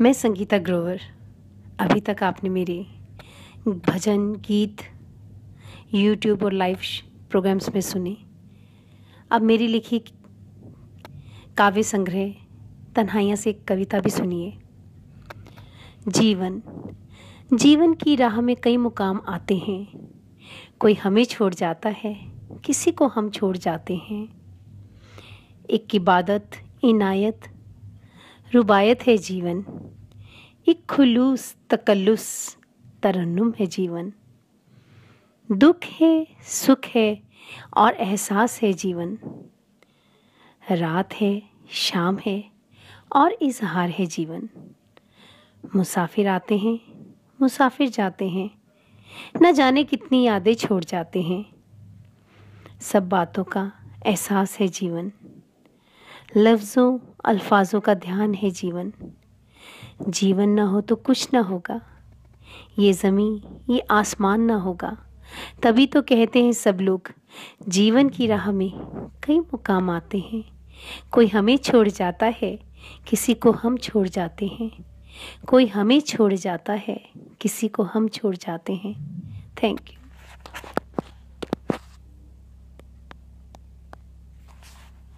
मैं संगीता ग्रोवर अभी तक आपने मेरे भजन गीत यूट्यूब और लाइव प्रोग्राम्स में सुने अब मेरी लिखी काव्य संग्रह तन्हाइयाँ से एक कविता भी सुनिए जीवन जीवन की राह में कई मुकाम आते हैं कोई हमें छोड़ जाता है किसी को हम छोड़ जाते हैं एक इबादत इनायत रुबायत है जीवन एक खुलूस तकल्लुस तरन्नुम है जीवन दुख है सुख है और एहसास है जीवन रात है शाम है और इजहार है जीवन मुसाफिर आते हैं मुसाफिर जाते हैं न जाने कितनी यादें छोड़ जाते हैं सब बातों का एहसास है जीवन लफ्ज़ों अल्फाजों का ध्यान है जीवन जीवन ना हो तो कुछ ना होगा ये ज़मी ये आसमान ना होगा तभी तो कहते हैं सब लोग जीवन की राह में कई मुकाम आते हैं कोई हमें छोड़ जाता है किसी को हम छोड़ जाते हैं कोई हमें छोड़ जाता है किसी को हम छोड़ जाते हैं थैंक यू